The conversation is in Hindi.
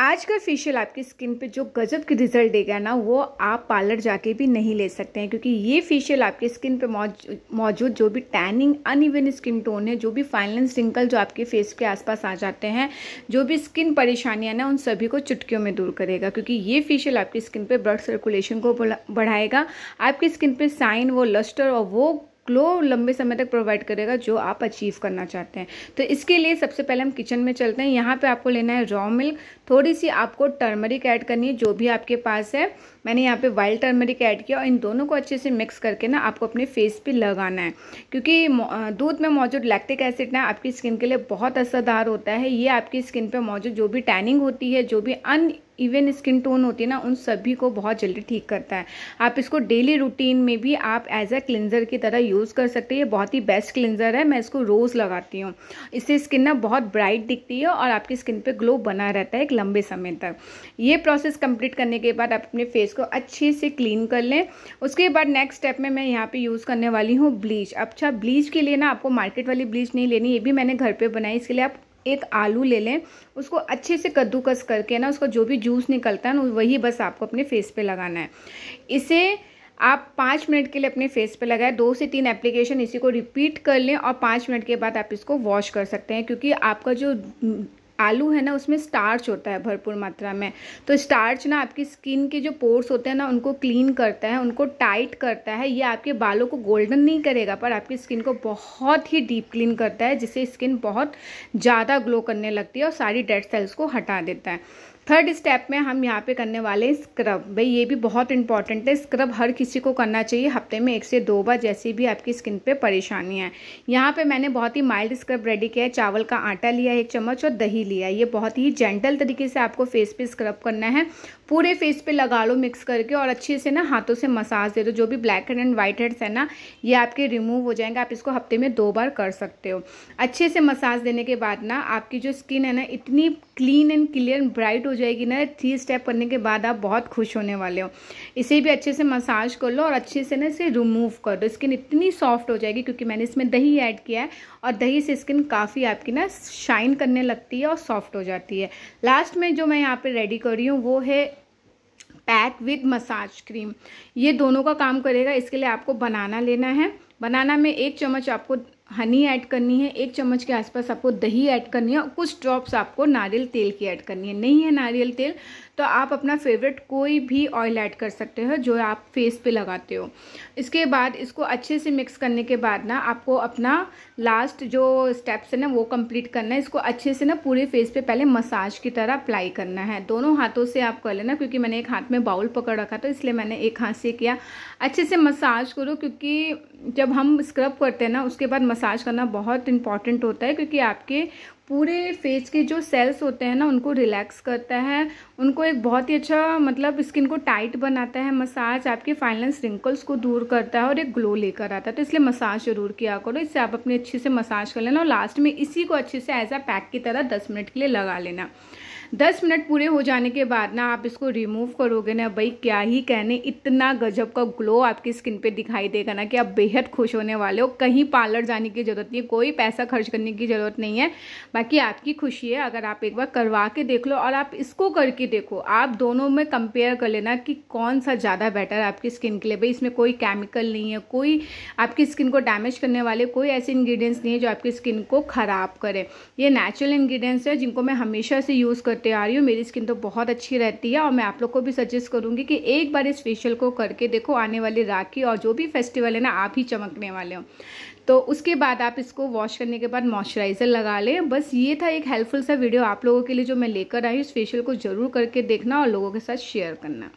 आज का फेशियल आपकी स्किन पे जो गजब के रिजल्ट देगा ना वो आप पार्लर जाके भी नहीं ले सकते हैं क्योंकि ये फेशियल आपकी स्किन पे मौजूद जो भी टैनिंग अनइवन स्किन टोन है जो भी फाइनल रिंकल जो आपके फेस के आसपास आ जाते हैं जो भी स्किन परेशानियां ना उन सभी को चुटकियों में दूर करेगा क्योंकि ये फेशियल आपकी स्किन पर ब्लड सर्कुलेशन को बढ़ाएगा आपकी स्किन पर साइन वो लस्टर और वो ग्लो लंबे समय तक प्रोवाइड करेगा जो आप अचीव करना चाहते हैं तो इसके लिए सबसे पहले हम किचन में चलते हैं यहाँ पे आपको लेना है रॉ मिल्क थोड़ी सी आपको टर्मरिक ऐड करनी है जो भी आपके पास है मैंने यहाँ पे वाइल्ड टर्मरिक ऐड किया और इन दोनों को अच्छे से मिक्स करके ना आपको अपने फेस पे लगाना है क्योंकि दूध में मौजूद लैक्टिक एसिड ना आपकी स्किन के लिए बहुत असरदार होता है ये आपकी स्किन पर मौजूद जो भी टैनिंग होती है जो भी अन इवन स्किन टोन होती है ना उन सभी को बहुत जल्दी ठीक करता है आप इसको डेली रूटीन में भी आप एज अ क्लिनजर की तरह यूज़ कर सकते हैं ये बहुत ही बेस्ट क्लिनजर है मैं इसको रोज़ लगाती हूँ इससे स्किन ना बहुत ब्राइट दिखती है और आपकी स्किन पे ग्लो बना रहता है एक लंबे समय तक ये प्रोसेस कंप्लीट करने के बाद आप अपने फेस को अच्छे से क्लीन कर लें उसके बाद नेक्स्ट स्टेप में मैं यहाँ पर यूज़ करने वाली हूँ ब्लीच अच्छा ब्लीच के लिए ना आपको मार्केट वाली ब्लीच नहीं लेनी ये भी मैंने घर पर बनाई इसके लिए आप एक आलू ले लें उसको अच्छे से कद्दूकस करके ना उसका जो भी जूस निकलता है ना वही बस आपको अपने फेस पे लगाना है इसे आप पाँच मिनट के लिए अपने फेस पे लगाएं दो से तीन एप्लीकेशन इसी को रिपीट कर लें और पाँच मिनट के बाद आप इसको वॉश कर सकते हैं क्योंकि आपका जो आलू है ना उसमें स्टार्च होता है भरपूर मात्रा में तो स्टार्च ना आपकी स्किन के जो पोर्स होते हैं ना उनको क्लीन करता है उनको टाइट करता है ये आपके बालों को गोल्डन नहीं करेगा पर आपकी स्किन को बहुत ही डीप क्लीन करता है जिससे स्किन बहुत ज़्यादा ग्लो करने लगती है और सारी डेड सेल्स को हटा देता है थर्ड स्टेप में हम यहाँ पे करने वाले हैं स्क्रब भाई ये भी बहुत इंपॉर्टेंट है स्क्रब हर किसी को करना चाहिए हफ्ते में एक से दो बार जैसी भी आपकी स्किन पे परेशानी है यहाँ पे मैंने बहुत ही माइल्ड स्क्रब रेडी किया है चावल का आटा लिया है एक चम्मच और दही लिया ये बहुत ही जेंटल तरीके से आपको फेस पे स्क्रब करना है पूरे फेस पे लगा लो मिक्स करके और अच्छे से ना हाथों से मसाज दे दो जो भी black head and white heads है ना ये आपके रिमूव हो जाएंगे आप इसको हफ्ते में दो बार कर सकते हो अच्छे से मसाज देने के बाद ना आपकी जो स्किन है ना इतनी क्लीन एंड क्लियर ब्राइट हो जाएगी ना थ्री स्टेप करने के बाद आप बहुत खुश होने वाले हो इसे भी अच्छे से मसाज कर लो और अच्छे से ना इसे रिमूव कर दो स्किन इतनी सॉफ्ट हो जाएगी क्योंकि मैंने इसमें दही ऐड किया है और दही से स्किन काफ़ी आपकी ना शाइन करने लगती है और सॉफ्ट हो जाती है लास्ट में जो मैं यहाँ पे रेडी कर रही हूँ वो है पैक विद मसाज क्रीम ये दोनों का काम करेगा इसके लिए आपको बनाना लेना है बनाना में एक चम्मच आपको हनी ऐड करनी है एक चम्मच के आसपास आपको दही ऐड करनी है और कुछ ड्रॉप्स आपको नारियल तेल की ऐड करनी है नहीं है नारियल तेल तो आप अपना फेवरेट कोई भी ऑयल ऐड कर सकते हो जो आप फेस पे लगाते हो इसके बाद इसको अच्छे से मिक्स करने के बाद ना आपको अपना लास्ट जो स्टेप्स है ना वो कंप्लीट करना है इसको अच्छे से ना पूरे फेस पे पहले मसाज की तरह अप्लाई करना है दोनों हाथों से आप कर लेना क्योंकि मैंने एक हाथ में बाउल पकड़ रखा था इसलिए मैंने एक हाथ से किया अच्छे से मसाज करो क्योंकि जब हम स्क्रब करते हैं ना उसके बाद मसाज करना बहुत इंपॉर्टेंट होता है क्योंकि आपके पूरे फेस के जो सेल्स होते हैं ना उनको रिलैक्स करता है उनको एक बहुत ही अच्छा मतलब स्किन को टाइट बनाता है मसाज आपके फाइनेंस रिंकल्स को दूर करता है और एक ग्लो लेकर आता है तो इसलिए मसाज ज़रूर किया करो इससे आप अपनी अच्छे से मसाज कर लेना और लास्ट में इसी को अच्छे से एज आ पैक की तरह दस मिनट के लिए लगा लेना दस मिनट पूरे हो जाने के बाद ना आप इसको रिमूव करोगे ना भाई क्या ही कहने इतना गजब का ग्लो आपकी स्किन पे दिखाई देगा ना कि आप बेहद खुश होने वाले हो कहीं पार्लर जाने की ज़रूरत नहीं है कोई पैसा खर्च करने की ज़रूरत नहीं है बाकी आपकी खुशी है अगर आप एक बार करवा के देख लो और आप इसको करके देखो आप दोनों में कंपेयर कर लेना कि कौन सा ज़्यादा बेटर आपकी स्किन के लिए भाई इसमें कोई केमिकल नहीं है कोई आपकी स्किन को डैमेज करने वाले कोई ऐसे इंग्रीडियंट्स नहीं है जो आपकी स्किन को ख़राब करें ये नेचुरल इंग्रीडियंट्स है जिनको मैं हमेशा से यूज़ कर करते आ रही हूँ मेरी स्किन तो बहुत अच्छी रहती है और मैं आप लोग को भी सजेस्ट करूँगी कि एक बार इस फेशियल को करके देखो आने वाली राखी और जो भी फेस्टिवल है ना आप ही चमकने वाले हो तो उसके बाद आप इसको वॉश करने के बाद मॉइस्चराइज़र लगा लें बस ये था एक हेल्पफुल सा वीडियो आप लोगों के लिए जो मैं लेकर आई हूँ इस फेशियल को ज़रूर करके देखना और लोगों के साथ शेयर करना